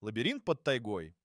Лабиринт под тайгой.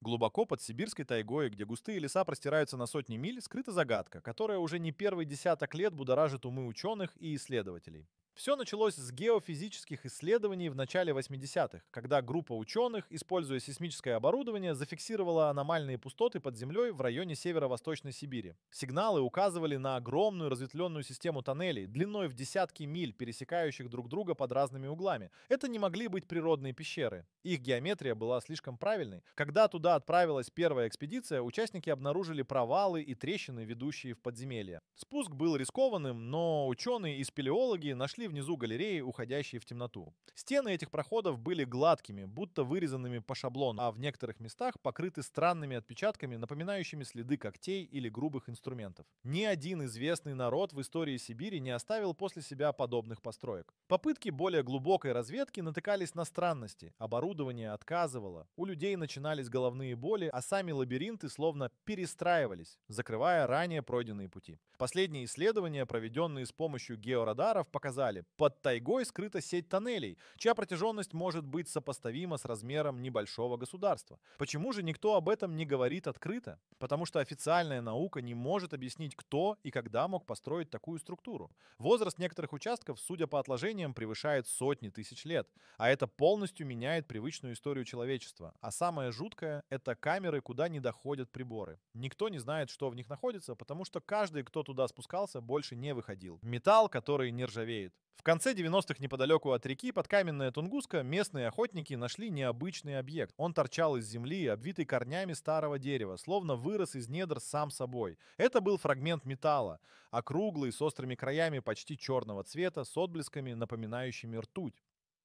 Глубоко под сибирской тайгой, где густые леса простираются на сотни миль, скрыта загадка, которая уже не первый десяток лет будоражит умы ученых и исследователей. Все началось с геофизических исследований в начале 80-х, когда группа ученых, используя сейсмическое оборудование, зафиксировала аномальные пустоты под землей в районе северо-восточной Сибири. Сигналы указывали на огромную разветвленную систему тоннелей длиной в десятки миль, пересекающих друг друга под разными углами. Это не могли быть природные пещеры. Их геометрия была слишком правильной. Когда туда отправилась первая экспедиция, участники обнаружили провалы и трещины, ведущие в подземелье. Спуск был рискованным, но ученые и спелеологи нашли нашли внизу галереи, уходящие в темноту. Стены этих проходов были гладкими, будто вырезанными по шаблону, а в некоторых местах покрыты странными отпечатками, напоминающими следы когтей или грубых инструментов. Ни один известный народ в истории Сибири не оставил после себя подобных построек. Попытки более глубокой разведки натыкались на странности. Оборудование отказывало, у людей начинались головные боли, а сами лабиринты словно перестраивались, закрывая ранее пройденные пути. Последние исследования, проведенные с помощью георадаров, показали, далее. Под тайгой скрыта сеть тоннелей, чья протяженность может быть сопоставима с размером небольшого государства. Почему же никто об этом не говорит открыто? Потому что официальная наука не может объяснить, кто и когда мог построить такую структуру. Возраст некоторых участков, судя по отложениям, превышает сотни тысяч лет, а это полностью меняет привычную историю человечества. А самое жуткое — это камеры, куда не доходят приборы. Никто не знает, что в них находится, потому что каждый, кто туда спускался, больше не выходил. Металл, который не ржавеет. В конце 90-х неподалеку от реки под каменная Тунгуска местные охотники нашли необычный объект. Он торчал из земли, обвитый корнями старого дерева, словно вырос из недр сам собой. Это был фрагмент металла, округлый, с острыми краями почти черного цвета, с отблесками, напоминающими ртуть.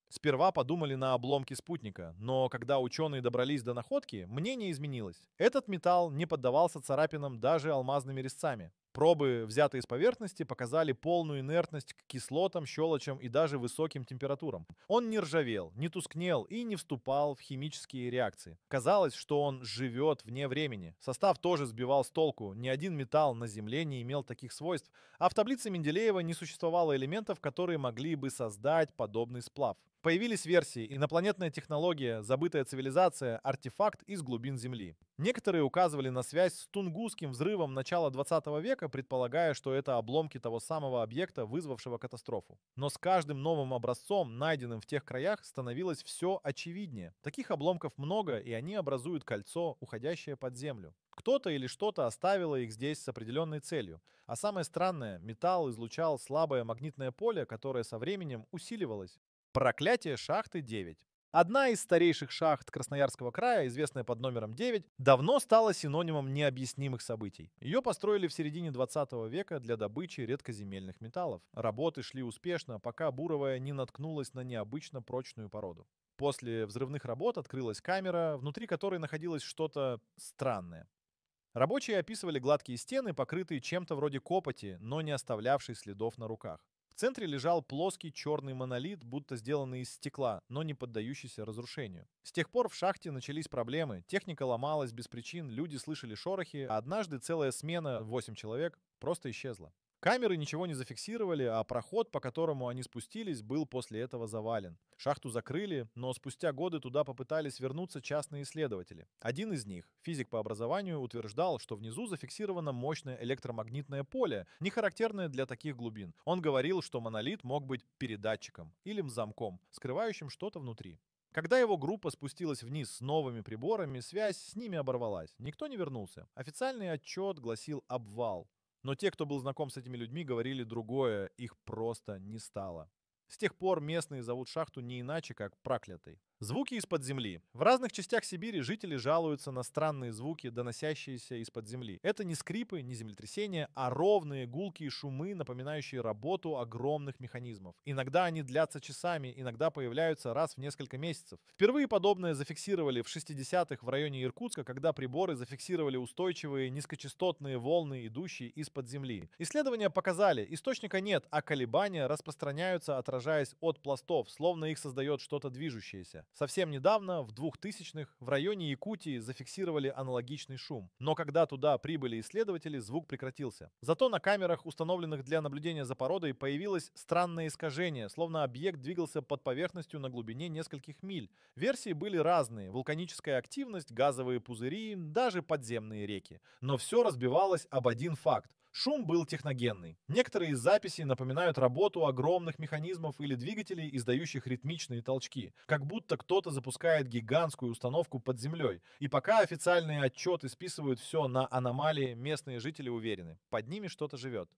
Сперва подумали на обломки спутника, но когда ученые добрались до находки, мнение изменилось. Этот металл не поддавался царапинам даже алмазными резцами. Пробы, взятые из поверхности, показали полную инертность к кислотам, щелочам и даже высоким температурам. Он не ржавел, не тускнел и не вступал в химические реакции. Казалось, что он живет вне времени. Состав тоже сбивал с толку. Ни один металл на Земле не имел таких свойств. А в таблице Менделеева не существовало элементов, которые могли бы создать подобный сплав. Появились версии «Инопланетная технология», «Забытая цивилизация», «Артефакт из глубин Земли». Некоторые указывали на связь с Тунгусским взрывом начала 20 века, человека, предполагая, что это обломки того самого объекта, вызвавшего катастрофу. Но с каждым новым образцом, найденным в тех краях, становилось все очевиднее. Таких обломков много, и они образуют кольцо, уходящее под землю. Кто-то или что-то оставило их здесь с определенной целью. А самое странное, металл излучал слабое магнитное поле, которое со временем усиливалось. Проклятие шахты 9. Одна из старейших шахт Красноярского края, известная под номером 9, давно стала синонимом необъяснимых событий. Ее построили в середине 20 века для добычи редкоземельных металлов. Работы шли успешно, пока Буровая не наткнулась на необычно прочную породу. После взрывных работ открылась камера, внутри которой находилось что-то странное. Рабочие описывали гладкие стены, покрытые чем-то вроде копоти, но не оставлявшие следов на руках центре лежал плоский черный монолит, будто сделанный из стекла, но не поддающийся разрушению. С тех пор в шахте начались проблемы, техника ломалась без причин, люди слышали шорохи, а однажды целая смена, 8 человек, просто исчезла. Камеры ничего не зафиксировали, а проход, по которому они спустились, был после этого завален. Шахту закрыли, но спустя годы туда попытались вернуться частные исследователи. Один из них, физик по образованию, утверждал, что внизу зафиксировано мощное электромагнитное поле, не характерное для таких глубин. Он говорил, что монолит мог быть передатчиком или замком, скрывающим что-то внутри. Когда его группа спустилась вниз с новыми приборами, связь с ними оборвалась. Никто не вернулся. Официальный отчет гласил обвал. Но те, кто был знаком с этими людьми, говорили другое, их просто не стало. С тех пор местные зовут шахту не иначе, как проклятой. Звуки из-под земли. В разных частях Сибири жители жалуются на странные звуки, доносящиеся из-под земли. Это не скрипы, не землетрясения, а ровные гулки и шумы, напоминающие работу огромных механизмов. Иногда они длятся часами, иногда появляются раз в несколько месяцев. Впервые подобное зафиксировали в 60-х в районе Иркутска, когда приборы зафиксировали устойчивые низкочастотные волны, идущие из-под земли. Исследования показали, источника нет, а колебания распространяются от отражаясь от пластов, словно их создает что-то движущееся. Совсем недавно, в 2000-х, в районе Якутии зафиксировали аналогичный шум. Но когда туда прибыли исследователи, звук прекратился. Зато на камерах, установленных для наблюдения за породой, появилось странное искажение, словно объект двигался под поверхностью на глубине нескольких миль. Версии были разные – вулканическая активность, газовые пузыри, даже подземные реки. Но все разбивалось об один факт. Шум был техногенный. Некоторые из записей напоминают работу огромных механизмов или двигателей, издающих ритмичные толчки, как будто кто-то запускает гигантскую установку под землей. И пока официальные отчеты списывают все на аномалии, местные жители уверены, под ними что-то живет.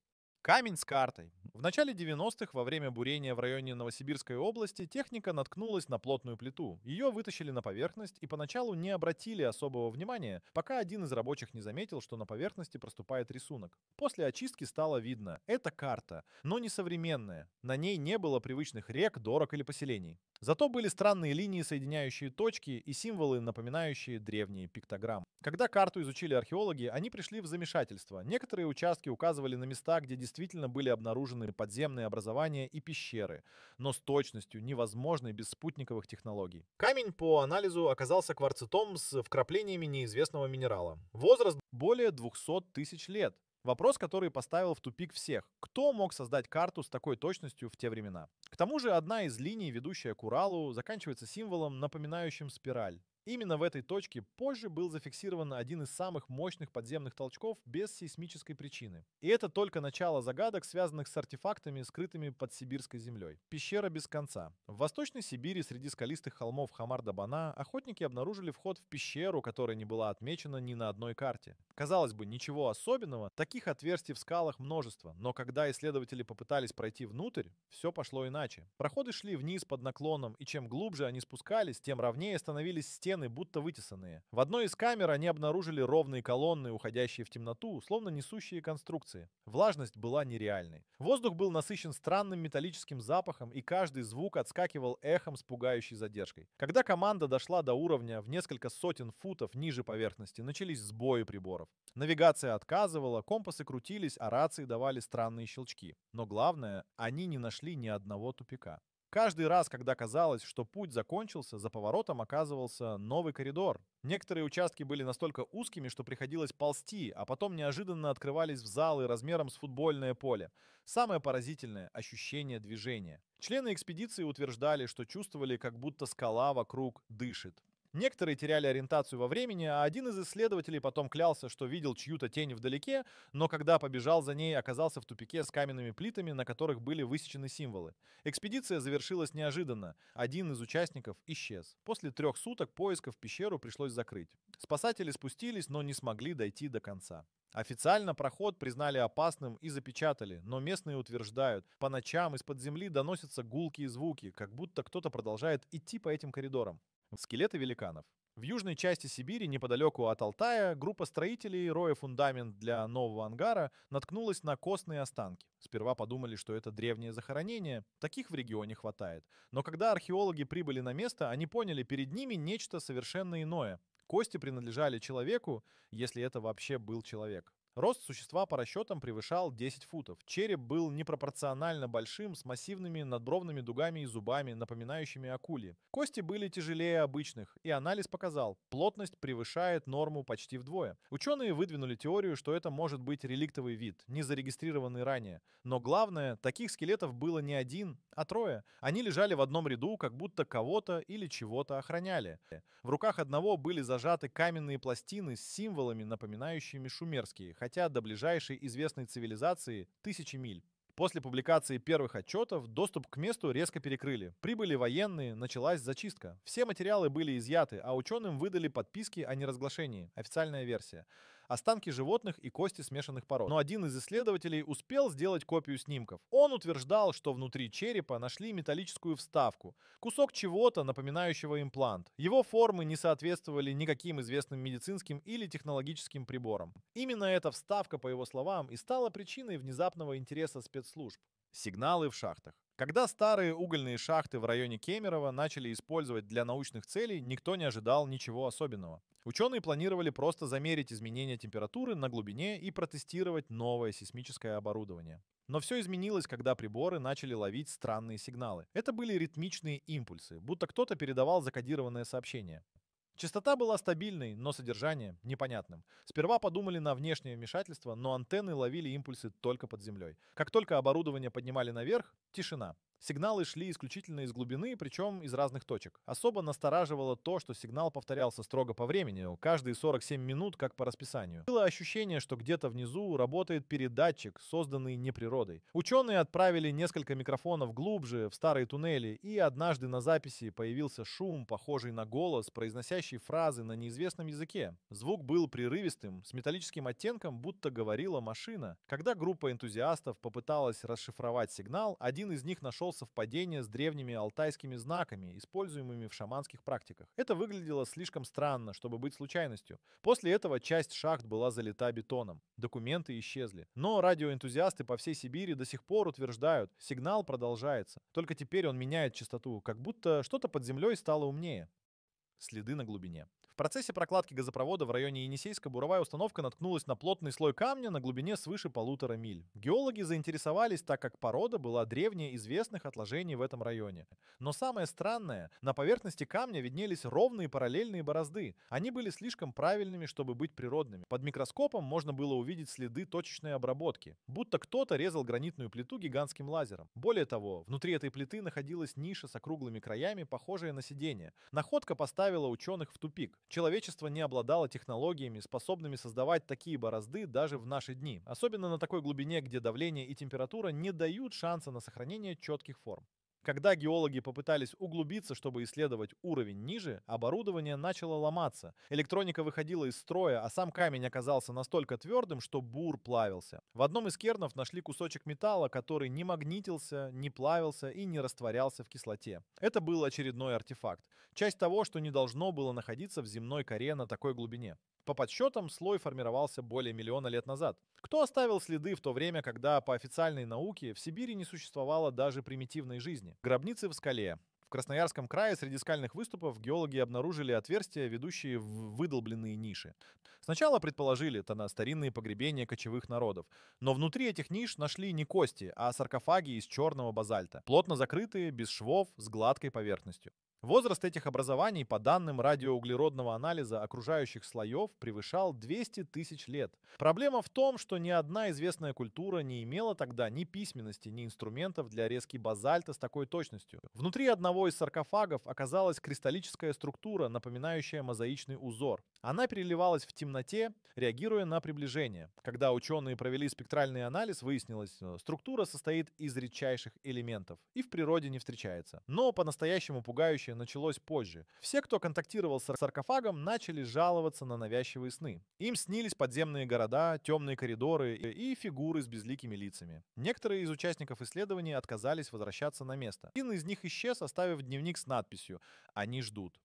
Камень с картой, в начале 90-х, во время бурения в районе Новосибирской области, техника наткнулась на плотную плиту. Ее вытащили на поверхность и поначалу не обратили особого внимания, пока один из рабочих не заметил, что на поверхности проступает рисунок. После очистки стало видно, это карта, но не современная. На ней не было привычных рек, дорог или поселений. Зато были странные линии, соединяющие точки и символы, напоминающие древние пиктограммы. Когда карту изучили археологи, они пришли в замешательство. Некоторые участки указывали на места, где действительно были обнаружены горные, подземные образования и пещеры, но с точностью, невозможной без спутниковых технологий. Камень по анализу оказался кварцитом с вкраплениями неизвестного минерала. Возраст более 200 тысяч лет. Вопрос, который поставил в тупик всех. Кто мог создать карту с такой точностью в те времена? К тому же одна из линий, ведущая к Уралу, заканчивается символом, напоминающим спираль. Именно в этой точке позже был зафиксирован один из самых мощных подземных толчков без сейсмической причины. И это только начало загадок, связанных с артефактами, скрытыми под сибирской землей. Пещера без конца. В Восточной Сибири среди скалистых холмов Хамар-Дабана охотники обнаружили вход в пещеру, которая не была отмечена ни на одной карте. Казалось бы, ничего особенного, таких отверстий в скалах множество, но когда исследователи попытались пройти внутрь, все пошло иначе. Проходы шли вниз под наклоном, и чем глубже они спускались, тем ровнее становились стены стены будто вытесанные. В одной из камер они обнаружили ровные колонны, уходящие в темноту, словно несущие конструкции. Влажность была нереальной. Воздух был насыщен странным металлическим запахом, и каждый звук отскакивал эхом с пугающей задержкой. Когда команда дошла до уровня в несколько сотен футов ниже поверхности, начались сбои приборов. Навигация отказывала, компасы крутились, а рации давали странные щелчки. Но главное, они не нашли ни одного тупика. Каждый раз, когда казалось, что путь закончился, за поворотом оказывался новый коридор. Некоторые участки были настолько узкими, что приходилось ползти, а потом неожиданно открывались в залы размером с футбольное поле. Самое поразительное — ощущение движения. Члены экспедиции утверждали, что чувствовали, как будто скала вокруг дышит. Некоторые теряли ориентацию во времени, а один из исследователей потом клялся, что видел чью-то тень вдалеке, но когда побежал за ней, оказался в тупике с каменными плитами, на которых были высечены символы. Экспедиция завершилась неожиданно. Один из участников исчез. После трех суток поисков пещеру пришлось закрыть. Спасатели спустились, но не смогли дойти до конца. Официально проход признали опасным и запечатали, но местные утверждают, по ночам из-под земли доносятся гулкие звуки, как будто кто-то продолжает идти по этим коридорам. Скелеты великанов. В южной части Сибири, неподалеку от Алтая, группа строителей, роя фундамент для нового ангара, наткнулась на костные останки. Сперва подумали, что это древнее захоронение, таких в регионе хватает. Но когда археологи прибыли на место, они поняли, перед ними нечто совершенно иное. Кости принадлежали человеку, если это вообще был человек. Рост существа по расчетам превышал 10 футов. Череп был непропорционально большим, с массивными надбровными дугами и зубами, напоминающими акули. Кости были тяжелее обычных, и анализ показал, плотность превышает норму почти вдвое. Ученые выдвинули теорию, что это может быть реликтовый вид, не зарегистрированный ранее. Но главное, таких скелетов было не один, а трое. Они лежали в одном ряду, как будто кого-то или чего-то охраняли. В руках одного были зажаты каменные пластины с символами, напоминающими шумерские хотя до ближайшей известной цивилизации тысячи миль. После публикации первых отчетов доступ к месту резко перекрыли. Прибыли военные, началась зачистка. Все материалы были изъяты, а ученым выдали подписки о неразглашении. Официальная версия останки животных и кости смешанных пород. Но один из исследователей успел сделать копию снимков. Он утверждал, что внутри черепа нашли металлическую вставку, кусок чего-то, напоминающего имплант. Его формы не соответствовали никаким известным медицинским или технологическим приборам. Именно эта вставка, по его словам, и стала причиной внезапного интереса спецслужб. Сигналы в шахтах. Когда старые угольные шахты в районе Кемерово начали использовать для научных целей, никто не ожидал ничего особенного. Ученые планировали просто замерить изменения температуры на глубине и протестировать новое сейсмическое оборудование. Но все изменилось, когда приборы начали ловить странные сигналы. Это были ритмичные импульсы, будто кто-то передавал закодированное сообщение. Частота была стабильной, но содержание непонятным. Сперва подумали на внешнее вмешательство, но антенны ловили импульсы только под землей. Как только оборудование поднимали наверх, тишина. Сигналы шли исключительно из глубины, причем из разных точек. Особо настораживало то, что сигнал повторялся строго по времени, каждые 47 минут, как по расписанию. Было ощущение, что где-то внизу работает передатчик, созданный не природой. Ученые отправили несколько микрофонов глубже, в старые туннели, и однажды на записи появился шум, похожий на голос, произносящий фразы на неизвестном языке. Звук был прерывистым, с металлическим оттенком, будто говорила машина. Когда группа энтузиастов попыталась расшифровать сигнал, один из них нашел нашел совпадение с древними алтайскими знаками, используемыми в шаманских практиках. Это выглядело слишком странно, чтобы быть случайностью. После этого часть шахт была залита бетоном. Документы исчезли. Но радиоэнтузиасты по всей Сибири до сих пор утверждают, сигнал продолжается. Только теперь он меняет частоту, как будто что-то под землей стало умнее. Следы на глубине процессе прокладки газопровода в районе Енисейска буровая установка наткнулась на плотный слой камня на глубине свыше полутора миль. Геологи заинтересовались, так как порода была древнее известных отложений в этом районе. Но самое странное, на поверхности камня виднелись ровные параллельные борозды. Они были слишком правильными, чтобы быть природными. Под микроскопом можно было увидеть следы точечной обработки, будто кто-то резал гранитную плиту гигантским лазером. Более того, внутри этой плиты находилась ниша с округлыми краями, похожая на сиденье. Находка поставила ученых в тупик. Человечество не обладало технологиями, способными создавать такие борозды даже в наши дни, особенно на такой глубине, где давление и температура не дают шанса на сохранение четких форм. Когда геологи попытались углубиться, чтобы исследовать уровень ниже, оборудование начало ломаться. Электроника выходила из строя, а сам камень оказался настолько твердым, что бур плавился. В одном из кернов нашли кусочек металла, который не магнитился, не плавился и не растворялся в кислоте. Это был очередной артефакт. Часть того, что не должно было находиться в земной коре на такой глубине. По подсчетам, слой формировался более миллиона лет назад. Кто оставил следы в то время, когда по официальной науке в Сибири не существовало даже примитивной жизни? Гробницы в скале, в Красноярском крае среди скальных выступов геологи обнаружили отверстия, ведущие в выдолбленные ниши. Сначала предположили это на старинные погребения кочевых народов, но внутри этих ниш нашли не кости, а саркофаги из черного базальта, плотно закрытые, без швов, с гладкой поверхностью. Возраст этих образований, по данным радиоуглеродного анализа окружающих слоев, превышал 200 тысяч лет. Проблема в том, что ни одна известная культура не имела тогда ни письменности, ни инструментов для резки базальта с такой точностью. Внутри одного из саркофагов оказалась кристаллическая структура, напоминающая мозаичный узор. Она переливалась в темноте, реагируя на приближение. Когда ученые провели спектральный анализ, выяснилось, э, структура состоит из редчайших элементов и в природе не встречается. Но по-настоящему пугающая безразличие началось позже. Все, кто контактировал с саркофагом, начали жаловаться на навязчивые сны. Им снились подземные города, темные коридоры и фигуры с безликими лицами. Некоторые из участников исследования отказались возвращаться на место. Один из них исчез, оставив дневник с надписью «Они ждут».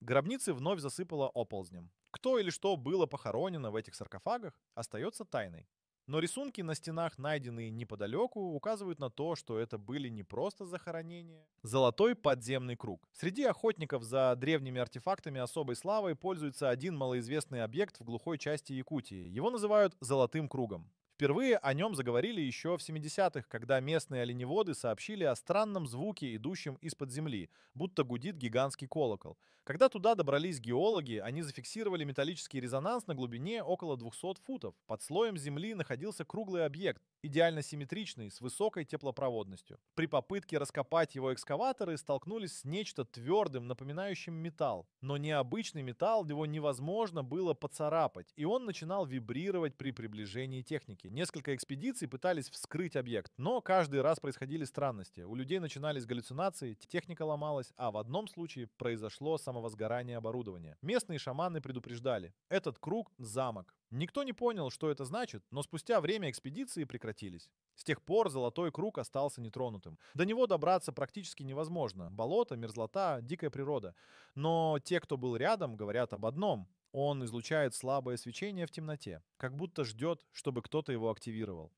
Гробницы вновь засыпало оползнем. Кто или что было похоронено в этих саркофагах, остается тайной. Но рисунки на стенах, найденные неподалеку, указывают на то, что это были не просто захоронения. Золотой подземный круг. Среди охотников за древними артефактами особой славой пользуется один малоизвестный объект в глухой части Якутии. Его называют «золотым кругом». Впервые о нем заговорили еще в 70-х, когда местные оленеводы сообщили о странном звуке, идущем из-под земли, будто гудит гигантский колокол. Когда туда добрались геологи, они зафиксировали металлический резонанс на глубине около 200 футов. Под слоем земли находился круглый объект, идеально симметричный, с высокой теплопроводностью. При попытке раскопать его экскаваторы столкнулись с нечто твердым, напоминающим металл. Но необычный металл, его невозможно было поцарапать, и он начинал вибрировать при приближении техники. Несколько экспедиций пытались вскрыть объект, но каждый раз происходили странности. У людей начинались галлюцинации, техника ломалась, а в одном случае произошло самовозгорание оборудования. Местные шаманы предупреждали, этот круг — замок. Никто не понял, что это значит, но спустя время экспедиции прекратились. С тех пор золотой круг остался нетронутым. До него добраться практически невозможно. Болото, мерзлота, дикая природа. Но те, кто был рядом, говорят об одном. Он излучает слабое свечение в темноте, как будто ждет, чтобы кто-то его активировал.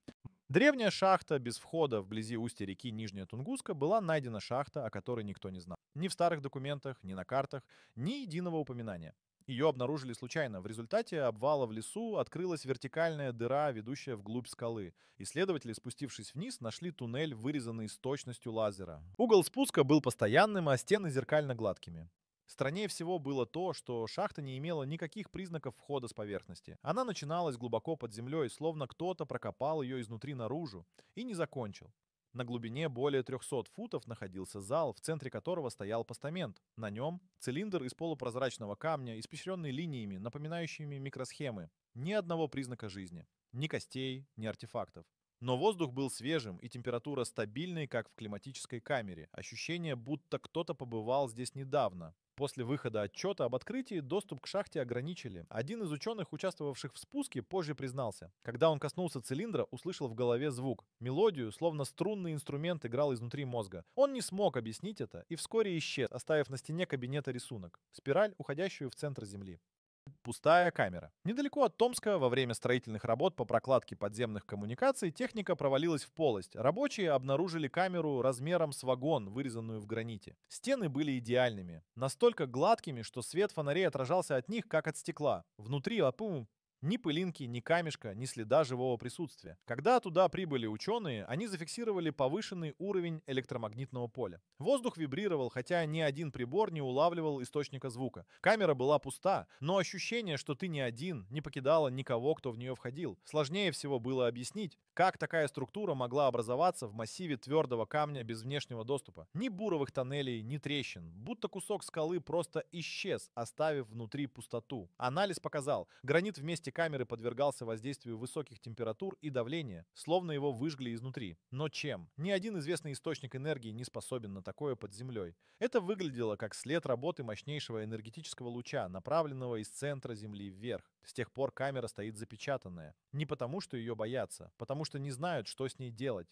Древняя шахта без входа вблизи устья реки Нижняя Тунгуска была найдена шахта, о которой никто не знал. Ни в старых документах, ни на картах, ни единого упоминания. Ее обнаружили случайно. В результате обвала в лесу открылась вертикальная дыра, ведущая вглубь скалы. Исследователи, спустившись вниз, нашли туннель, вырезанный с точностью лазера. Угол спуска был постоянным, а стены зеркально гладкими. Страннее всего было то, что шахта не имела никаких признаков входа с поверхности. Она начиналась глубоко под землей, словно кто-то прокопал ее изнутри наружу и не закончил. На глубине более 300 футов находился зал, в центре которого стоял постамент. На нем цилиндр из полупрозрачного камня, испещренный линиями, напоминающими микросхемы. Ни одного признака жизни. Ни костей, ни артефактов. Но воздух был свежим, и температура стабильной, как в климатической камере. Ощущение, будто кто-то побывал здесь недавно. После выхода отчета об открытии доступ к шахте ограничили. Один из ученых, участвовавших в спуске, позже признался. Когда он коснулся цилиндра, услышал в голове звук. Мелодию, словно струнный инструмент, играл изнутри мозга. Он не смог объяснить это и вскоре исчез, оставив на стене кабинета рисунок. Спираль, уходящую в центр Земли пустая камера. Недалеко от Томска во время строительных работ по прокладке подземных коммуникаций техника провалилась в полость. Рабочие обнаружили камеру размером с вагон, вырезанную в граните. Стены были идеальными. Настолько гладкими, что свет фонарей отражался от них, как от стекла. Внутри опум а, ни пылинки, ни камешка, ни следа живого присутствия. Когда туда прибыли ученые, они зафиксировали повышенный уровень электромагнитного поля. Воздух вибрировал, хотя ни один прибор не улавливал источника звука. Камера была пуста, но ощущение, что ты не один, не покидало никого, кто в нее входил. Сложнее всего было объяснить, как такая структура могла образоваться в массиве твердого камня без внешнего доступа. Ни буровых тоннелей, ни трещин. Будто кусок скалы просто исчез, оставив внутри пустоту. Анализ показал, гранит вместе части камеры подвергался воздействию высоких температур и давления, словно его выжгли изнутри. Но чем? Ни один известный источник энергии не способен на такое под землей. Это выглядело как след работы мощнейшего энергетического луча, направленного из центра Земли вверх. С тех пор камера стоит запечатанная. Не потому, что ее боятся, потому что не знают, что с ней делать.